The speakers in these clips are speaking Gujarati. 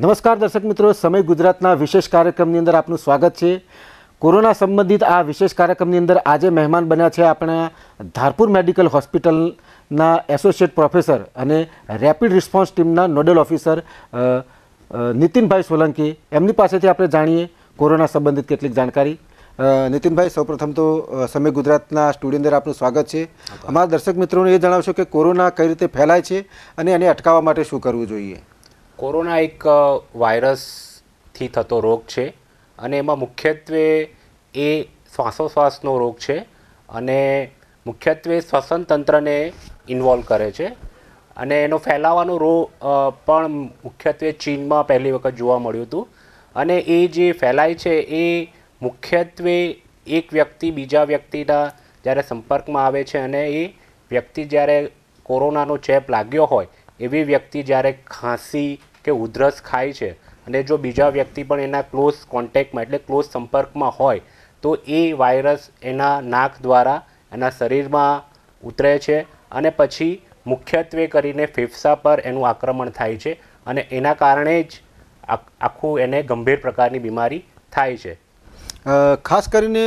નમસ્કાર દર્શક મિત્રો સમય ગુજરાતના વિશેષ કાર્યક્રમની અંદર આપનું સ્વાગત છે કોરોના સંબંધિત આ વિશેષ કાર્યક્રમની અંદર આજે મહેમાન બન્યા છે આપણા ધારપુર મેડિકલ હોસ્પિટલના એસોસિએટ પ્રોફેસર અને રેપિડ રિસ્પોન્સ ટીમના નોડલ ઓફિસર નીતિનભાઈ સોલંકી એમની પાસેથી આપણે જાણીએ કોરોના સંબંધિત કેટલીક જાણકારી નીતિનભાઈ સૌપ્રથમ તો સમય ગુજરાતના સ્ટુડિયો અંદર આપનું સ્વાગત છે અમારા દર્શક મિત્રોને એ જણાવશો કે કોરોના કઈ રીતે ફેલાય છે અને એને અટકાવવા માટે શું કરવું જોઈએ કોરોના એક વાયરસથી થતો રોગ છે અને એમાં મુખ્યત્વે એ શ્વાસોશ્વાસનો રોગ છે અને મુખ્યત્વે શ્વસન તંત્રને ઇન્વોલ્વ કરે છે અને એનો ફેલાવાનો રો પણ મુખ્યત્વે ચીનમાં પહેલી વખત જોવા મળ્યું હતું અને એ જે ફેલાય છે એ મુખ્યત્વે એક વ્યક્તિ બીજા વ્યક્તિના જ્યારે સંપર્કમાં આવે છે અને એ વ્યક્તિ જ્યારે કોરોનાનો ચેપ લાગ્યો હોય એવી વ્યક્તિ જ્યારે ખાંસી કે ઉધરસ ખાય છે અને જો બીજા વ્યક્તિ પણ એના ક્લોઝ કોન્ટેક્ટમાં એટલે ક્લોઝ સંપર્કમાં હોય તો એ વાયરસ એના નાક દ્વારા એના શરીરમાં ઉતરે છે અને પછી મુખ્યત્વે કરીને ફેફસા પર એનું આક્રમણ થાય છે અને એના કારણે જ આખું એને ગંભીર પ્રકારની બીમારી થાય છે ખાસ કરીને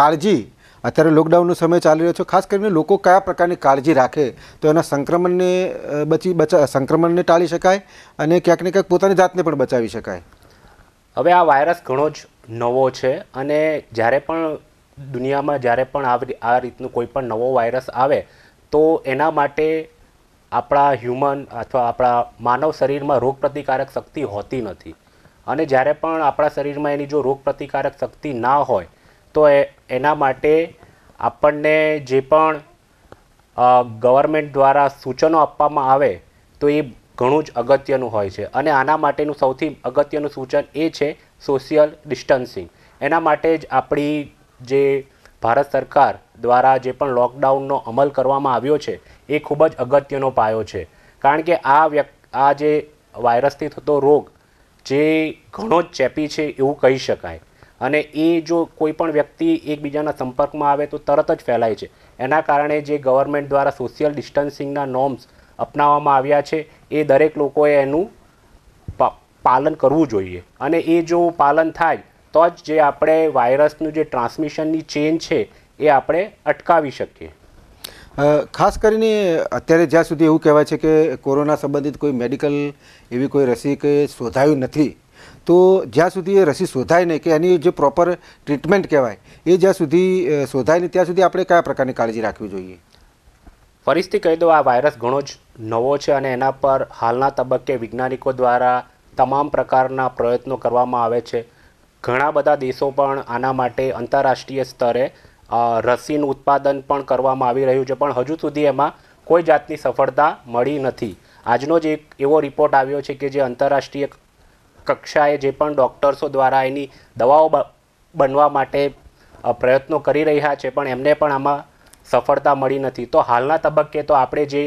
કાળજી અત્યારે લોકડાઉનનો સમય ચાલી રહ્યો છે ખાસ કરીને લોકો કયા પ્રકારની કાળજી રાખે તો એના સંક્રમણને બચી બચા સંક્રમણને ટાળી શકાય અને ક્યાંક ને ક્યાંક પોતાની જાતને પણ બચાવી શકાય હવે આ વાયરસ ઘણો જ નવો છે અને જ્યારે પણ દુનિયામાં જ્યારે પણ આ રીતનું કોઈ પણ નવો વાયરસ આવે તો એના માટે આપણા હ્યુમન અથવા આપણા માનવ શરીરમાં રોગપ્રતિકારક શક્તિ હોતી નથી અને જ્યારે પણ આપણા શરીરમાં એની જો રોગપ્રતિકારક શક્તિ ના હોય તો એના માટે આપણને જે પણ ગવર્મેન્ટ દ્વારા સૂચનો આપવામાં આવે તો એ ઘણું જ અગત્યનું હોય છે અને આના માટેનું સૌથી અગત્યનું સૂચન એ છે સોશિયલ ડિસ્ટન્સિંગ એના માટે જ આપણી જે ભારત સરકાર દ્વારા જે પણ લોકડાઉનનો અમલ કરવામાં આવ્યો છે એ ખૂબ જ અગત્યનો પાયો છે કારણ કે આ વ્યક્ આ જે વાયરસથી થતો રોગ જે ઘણો જ ચેપી છે એવું કહી શકાય અને એ જો કોઈ પણ વ્યક્તિ એકબીજાના સંપર્કમાં આવે તો તરત જ ફેલાય છે એના કારણે જે ગવર્મેન્ટ દ્વારા સોશિયલ ડિસ્ટન્સિંગના નોર્મ્સ અપનાવવામાં આવ્યા છે એ દરેક લોકોએ એનું પાલન કરવું જોઈએ અને એ જો પાલન થાય તો જ જે આપણે વાયરસનું જે ટ્રાન્સમિશનની ચેન છે એ આપણે અટકાવી શકીએ ખાસ કરીને અત્યારે જ્યાં સુધી એવું કહેવાય છે કે કોરોના સંબંધિત કોઈ મેડિકલ એવી કોઈ રસી કે શોધાયું નથી તો જ્યાં સુધી એ રસી શોધાય નહીં કે એની જે પ્રોપર ટ્રીટમેન્ટ કહેવાય એ જ્યાં સુધી શોધાય નહીં ત્યાં સુધી આપણે કયા પ્રકારની કાળજી રાખવી જોઈએ ફરીથી કહી દો આ વાયરસ ઘણો જ નવો છે અને એના પર હાલના તબક્કે વૈજ્ઞાનિકો દ્વારા તમામ પ્રકારના પ્રયત્નો કરવામાં આવે છે ઘણા બધા દેશો પણ આના માટે આંતરરાષ્ટ્રીય સ્તરે રસીનું ઉત્પાદન પણ કરવામાં આવી રહ્યું છે પણ હજુ સુધી એમાં કોઈ જાતની સફળતા મળી નથી આજનો જ એક એવો રિપોર્ટ આવ્યો છે કે જે આંતરરાષ્ટ્રીય કક્ષાએ જે પણ ડૉક્ટર્સો દ્વારા એની દવાઓ બનવા માટે પ્રયત્નો કરી રહ્યા છે પણ એમને પણ આમાં સફળતા મળી નથી તો હાલના તબક્કે તો આપણે જે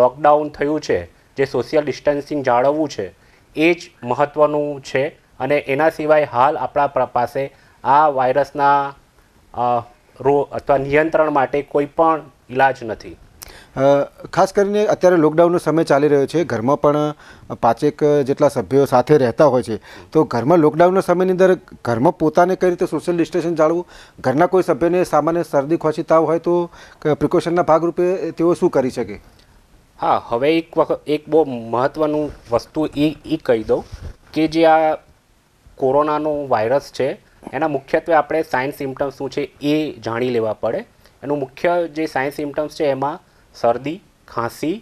લોકડાઉન થયું છે જે સોશિયલ ડિસ્ટન્સિંગ જાળવવું છે એ જ મહત્ત્વનું છે અને એના સિવાય હાલ આપણા પાસે આ વાયરસના રો અથવા નિયંત્રણ માટે કોઈ પણ ઇલાજ નથી ખાસ કરીને અત્યારે લોકડાઉનનો સમય ચાલી રહ્યો છે ઘરમાં પણ પાંચેક જેટલા સભ્યો સાથે રહેતા હોય છે તો ઘરમાં લોકડાઉનના સમયની અંદર ઘરમાં પોતાને કઈ રીતે સોશિયલ ડિસ્ટન્સિંગ જાળવું ઘરના કોઈ સભ્યને સામાન્ય શરદી ખોચી તાવ હોય તો પ્રિકોશનના ભાગરૂપે તેઓ શું કરી શકે હા હવે એક વખત એક બહુ મહત્ત્વનું વસ્તુ એ એ કહી દઉં કે જે આ કોરોનાનો વાયરસ છે એના મુખ્યત્વે આપણે સાયન્સ સિમ્ટમ્સ શું છે એ જાણી લેવા પડે એનું મુખ્ય જે સાયન્સ સિમ્ટમ્સ છે એમાં શરદી ખાંસી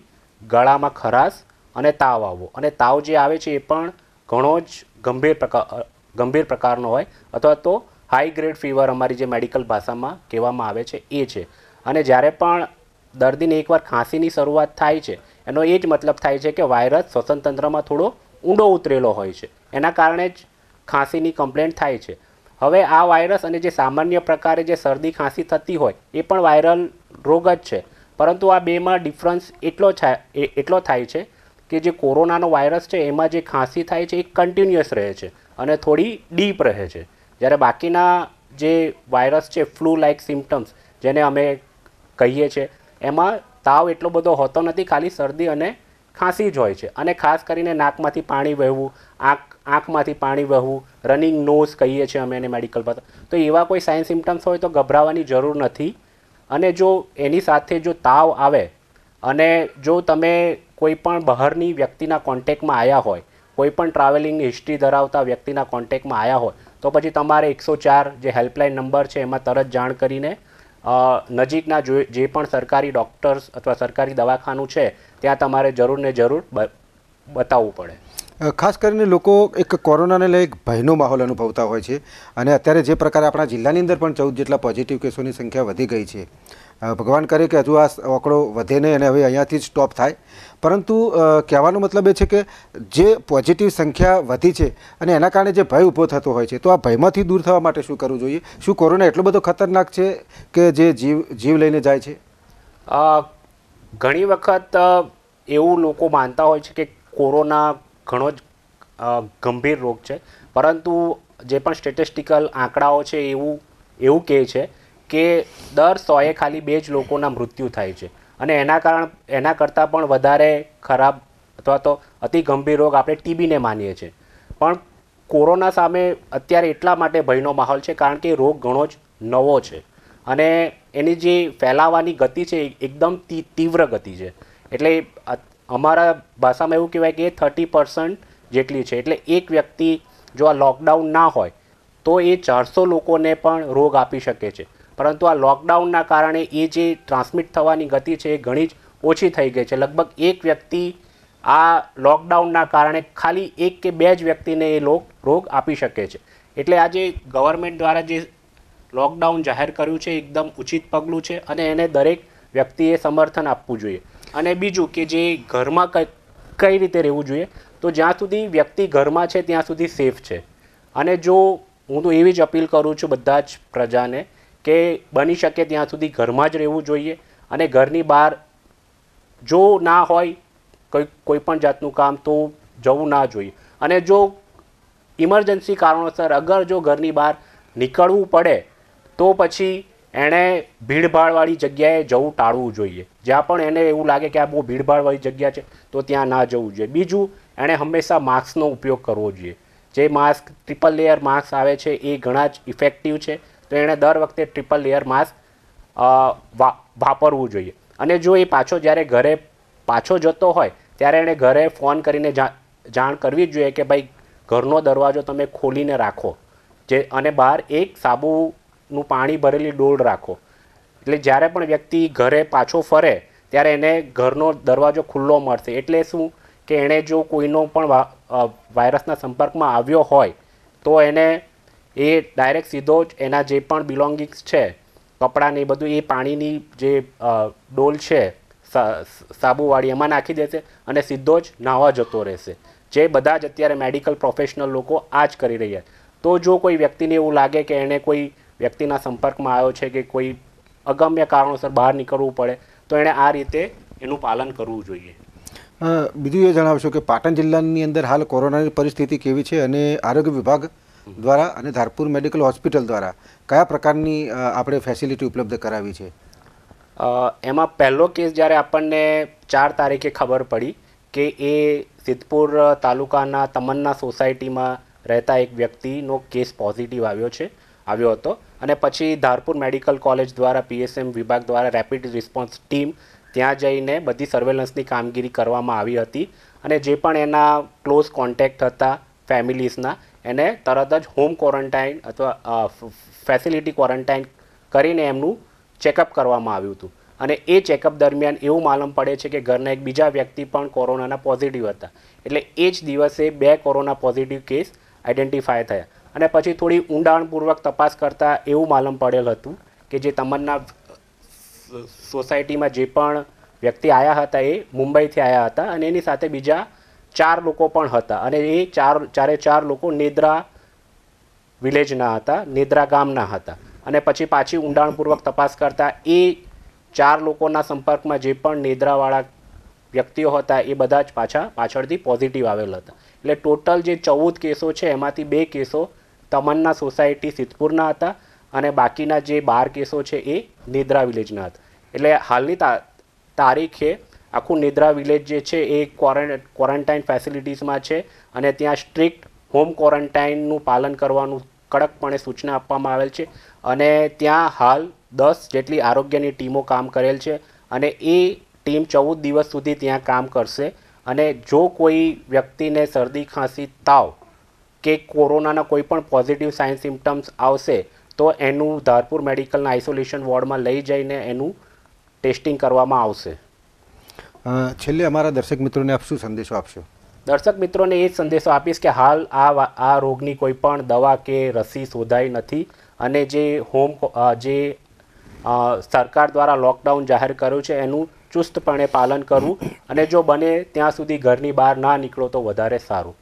ગળામાં ખરાશ અને તાવ આવવો અને તાવ જે આવે છે એ પણ ઘણો જ ગંભીર પ્રકાર ગંભીર પ્રકારનો હોય અથવા તો હાઈ ગ્રેડ ફીવર અમારી જે મેડિકલ ભાષામાં કહેવામાં આવે છે એ છે અને જ્યારે પણ દર્દીને એકવાર ખાંસીની શરૂઆત થાય છે એનો એ જ મતલબ થાય છે કે વાયરસ શ્વસનતંત્રમાં થોડો ઊંડો ઉતરેલો હોય છે એના કારણે જ ખાંસીની કમ્પ્લેન્ટ થાય છે હવે આ વાયરસ અને જે સામાન્ય પ્રકારે જે શરદી ખાંસી થતી હોય એ પણ વાયરલ રોગ જ છે પરંતુ આ બેમાં ડિફરન્સ એટલો એટલો થાય છે કે જે કોરોનાનો વાયરસ છે એમાં જે ખાંસી થાય છે એ કન્ટિન્યુઅસ રહે છે અને થોડી ડીપ રહે છે જ્યારે બાકીના જે વાયરસ છે ફ્લૂ લાઇક સિમ્ટમ્સ જેને અમે કહીએ છીએ એમાં તાવ એટલો બધો હોતો નથી ખાલી શરદી અને ખાંસી જ હોય છે અને ખાસ કરીને નાકમાંથી પાણી વહેવું આંખ આંખમાંથી પાણી વહેવું રનિંગ નોઝ કહીએ છીએ અમે એને મેડિકલ પર તો એવા કોઈ સાઇન સિમ્ટમ્સ હોય તો ગભરાવાની જરૂર નથી અને જો એની સાથે જો તાવ આવે અને જો તમે કોઈપણ બહારની વ્યક્તિના કોન્ટેકમાં આવ્યા હોય કોઈપણ પણ ટ્રાવેલિંગ હિસ્ટ્રી ધરાવતા વ્યક્તિના કોન્ટેકમાં આવ્યા હોય તો પછી તમારે એકસો ચાર જે હેલ્પલાઇન નંબર છે એમાં તરત જાણ કરીને નજીકના જે પણ સરકારી ડૉક્ટર્સ અથવા સરકારી દવાખાનું છે ત્યાં તમારે જરૂર ને જરૂર બતાવવું પડે ખાસ કરીને લોકો એક કોરોનાને લઈ એક ભયનો માહોલ અનુભવતા હોય છે અને અત્યારે જે પ્રકારે આપણા જિલ્લાની અંદર પણ ચૌદ જેટલા પોઝિટિવ કેસોની સંખ્યા વધી ગઈ છે ભગવાન કરે કે હજુ આ આંકડો વધે નહીં અને હવે અહીંયાથી જ સ્ટોપ થાય પરંતુ કહેવાનો મતલબ એ છે કે જે પોઝિટિવ સંખ્યા વધી છે અને એના કારણે જે ભય ઊભો થતો હોય છે તો આ ભયમાંથી દૂર થવા માટે શું કરવું જોઈએ શું કોરોના એટલો બધો ખતરનાક છે કે જે જીવ જીવ લઈને જાય છે ઘણી વખત એવું લોકો માનતા હોય છે કે કોરોના ઘણો જ ગંભીર રોગ છે પરંતુ જે પણ સ્ટેટિસ્ટિકલ આંકડાઓ છે એવું એવું કહે છે કે દર સોએ ખાલી બે જ લોકોના મૃત્યુ થાય છે અને એના કારણ એના કરતાં પણ વધારે ખરાબ અથવા તો અતિ ગંભીર રોગ આપણે ટીબીને માનીએ છીએ પણ કોરોના સામે અત્યારે એટલા માટે ભયનો માહોલ છે કારણ કે રોગ ઘણો જ નવો છે અને એની જે ફેલાવાની ગતિ છે એકદમ તીવ્ર ગતિ છે એટલે અમારા ભાષામાં એવું કહેવાય કે થર્ટી પર્સન્ટ જેટલી છે એટલે એક વ્યક્તિ જો આ લોકડાઉન ના હોય તો એ ચારસો લોકોને પણ રોગ આપી શકે છે પરંતુ આ લોકડાઉનના કારણે એ જે ટ્રાન્સમિટ થવાની ગતિ છે એ ઘણી જ ઓછી થઈ ગઈ છે લગભગ એક વ્યક્તિ આ લોકડાઉનના કારણે ખાલી એક કે બે જ વ્યક્તિને એ લોક રોગ આપી શકે છે એટલે આજે ગવર્મેન્ટ દ્વારા જે લોકડાઉન જાહેર કર્યું છે એકદમ ઉચિત પગલું છે અને એને દરેક વ્યક્તિએ સમર્થન આપવું જોઈએ અને બીજું કે જે ઘરમાં કઈ રીતે રહેવું જોઈએ તો જ્યાં સુધી વ્યક્તિ ઘરમાં છે ત્યાં સુધી સેફ છે અને જો હું તો એવી જ અપીલ કરું છું બધા જ પ્રજાને કે બની શકે ત્યાં સુધી ઘરમાં જ રહેવું જોઈએ અને ઘરની બહાર જો ના હોય કોઈ કોઈ પણ જાતનું કામ તો જવું ના જોઈએ અને જો ઇમરજન્સી કારણોસર અગર જો ઘરની બહાર નીકળવું પડે તો પછી એણે ભીડભાડવાળી જગ્યાએ જવું ટાળવું જોઈએ જ્યાં પણ એને એવું લાગે કે આ બહુ ભીડભાડવાળી જગ્યા છે તો ત્યાં ના જવું જોઈએ બીજું એણે હંમેશા માસ્કનો ઉપયોગ કરવો જોઈએ જે માસ્ક ટ્રિપલ લેયર માસ્ક આવે છે એ ઘણા જ ઇફેક્ટિવ છે તો એણે દર વખતે ટ્રિપલ લેયર માસ્ક વાપરવું જોઈએ અને જો એ પાછો જ્યારે ઘરે પાછો જતો હોય ત્યારે એણે ઘરે ફોન કરીને જાણ કરવી જ જોઈએ કે ભાઈ ઘરનો દરવાજો તમે ખોલીને રાખો જે અને બહાર એક સાબુ નું પાણી ભરેલી ડોલ રાખો એટલે જ્યારે પણ વ્યક્તિ ઘરે પાછો ફરે ત્યારે એને ઘરનો દરવાજો ખુલ્લો મળશે એટલે શું કે એણે જો કોઈનો પણ વાયરસના સંપર્કમાં આવ્યો હોય તો એને એ ડાયરેક્ટ સીધો જ એના જે પણ બિલોંગિંગ્સ છે કપડાને બધું એ પાણીની જે ડોલ છે સાબુવાળી એમાં નાખી દેશે અને સીધો જ નાહવા જતો રહેશે જે બધા જ અત્યારે મેડિકલ પ્રોફેશનલ લોકો આ જ કરી રહ્યા તો જો કોઈ વ્યક્તિને એવું લાગે કે એણે કોઈ વ્યક્તિના સંપર્કમાં આવ્યો છે કે કોઈ અગમ્ય કારણોસર બહાર નીકળવું પડે તો એણે આ રીતે એનું પાલન કરવું જોઈએ બીજું એ જણાવશો કે પાટણ જિલ્લાની અંદર હાલ કોરોનાની પરિસ્થિતિ કેવી છે અને આરોગ્ય વિભાગ દ્વારા અને ધારપુર મેડિકલ હોસ્પિટલ દ્વારા કયા પ્રકારની આપણે ફેસિલિટી ઉપલબ્ધ કરાવી છે એમાં પહેલો કેસ જ્યારે આપણને ચાર તારીખે ખબર પડી કે એ સિદ્ધપુર તાલુકાના તમન્ના સોસાયટીમાં રહેતા એક વ્યક્તિનો કેસ પોઝિટિવ આવ્યો છે આવ્યો હતો અને પછી ધારપુર મેડિકલ કોલેજ દ્વારા પીએસએમ વિભાગ દ્વારા રેપિડ રિસ્પોન્સ ટીમ ત્યાં જઈને બધી સર્વેલન્સની કામગીરી કરવામાં આવી હતી અને જે પણ એના ક્લોઝ કોન્ટેક્ટ હતા ફેમિલીઝના એને તરત જ હોમ ક્વોરન્ટાઇન અથવા ફેસિલિટી ક્વોરન્ટાઇન કરીને એમનું ચેકઅપ કરવામાં આવ્યું હતું અને એ ચેકઅપ દરમિયાન એવું માલુમ પડે છે કે ઘરના એક બીજા વ્યક્તિ પણ કોરોનાના પોઝિટિવ હતા એટલે એ જ દિવસે બે કોરોના પોઝિટિવ કેસ આઈડેન્ટિફાય થયા અને પછી થોડી ઊંડાણપૂર્વક તપાસ કરતાં એવું માલમ પડેલ હતું કે જે તમન્ના સોસાયટીમાં જે પણ વ્યક્તિ આવ્યા હતા એ મુંબઈથી આવ્યા હતા અને એની સાથે બીજા ચાર લોકો પણ હતા અને એ ચાર ચારે ચાર લોકો નેદ્રા વિલેજના હતા નેદ્રા ગામના હતા અને પછી પાછી ઊંડાણપૂર્વક તપાસ કરતાં એ ચાર લોકોના સંપર્કમાં જે પણ નેદ્રાવાળા વ્યક્તિઓ હતા એ બધા જ પાછા પાછળથી પોઝિટિવ આવેલા હતા એટલે ટોટલ જે ચૌદ કેસો છે એમાંથી બે કેસો તમન્ના સોસાયટી સિદ્ધપુરના હતા અને બાકીના જે બાર કેસો છે એ નિદ્રા વિલેજના હતા એટલે હાલની તારીખે આખું નિદ્રા વિલેજ જે છે એ ક્વોરન્ટાઇન ફેસિલિટીઝમાં છે અને ત્યાં સ્ટ્રિક્ટ હોમ ક્વોરન્ટાઇનનું પાલન કરવાનું કડકપણે સૂચના આપવામાં આવેલ છે અને ત્યાં હાલ દસ જેટલી આરોગ્યની ટીમો કામ કરેલ છે અને એ ટીમ ચૌદ દિવસ સુધી ત્યાં કામ કરશે અને જો કોઈ વ્યક્તિને શરદી ખાંસી તાવ કે કોરોનાના કોઈ પણ પોઝિટિવ સાઇન સિમ્ટમ્સ આવશે તો એનું ધારપુર મેડિકલના આઇસોલેશન વોર્ડમાં લઈ જઈને એનું ટેસ્ટિંગ કરવામાં આવશે છેલ્લે અમારા દર્શક મિત્રોને આપ શું સંદેશો આપશો દર્શક મિત્રોને એ જ સંદેશો આપીશ કે હાલ આ આ રોગની કોઈ પણ દવા કે રસી શોધાઈ નથી અને જે હોમ જે સરકાર દ્વારા લોકડાઉન જાહેર કર્યું છે એનું ચુસ્તપણે પાલન કરવું અને જો બને ત્યાં સુધી ઘરની બહાર ના નીકળો તો વધારે સારું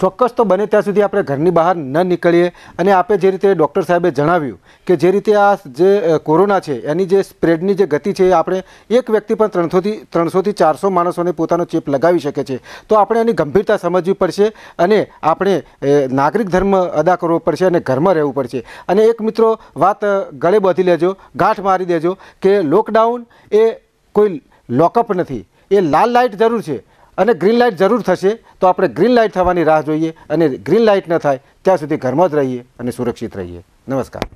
ચોક્કસ તો બને ત્યાં સુધી આપણે ઘરની બહાર ન નીકળીએ અને આપે જે રીતે ડૉક્ટર સાહેબે જણાવ્યું કે જે રીતે આ જે કોરોના છે એની જે સ્પ્રેડની જે ગતિ છે આપણે એક વ્યક્તિ પણ ત્રણસોથી ત્રણસોથી ચારસો માણસોને પોતાનો ચેપ લગાવી શકે છે તો આપણે એની ગંભીરતા સમજવી પડશે અને આપણે નાગરિક ધર્મ અદા કરવો પડશે અને ઘરમાં રહેવું પડશે અને એક મિત્રો વાત ગળે બાંધી લેજો ગાંઠ મારી દેજો કે લોકડાઉન એ કોઈ લોકઅપ નથી એ લાલ લાઇટ જરૂર છે અને ગ્રીન લાઇટ જરૂર થશે તો આપણે ગ્રીન લાઇટ થવાની રાહ જોઈએ અને ગ્રીન લાઇટ ન થાય ત્યાં સુધી ઘરમાં જ રહીએ અને સુરક્ષિત રહીએ નમસ્કાર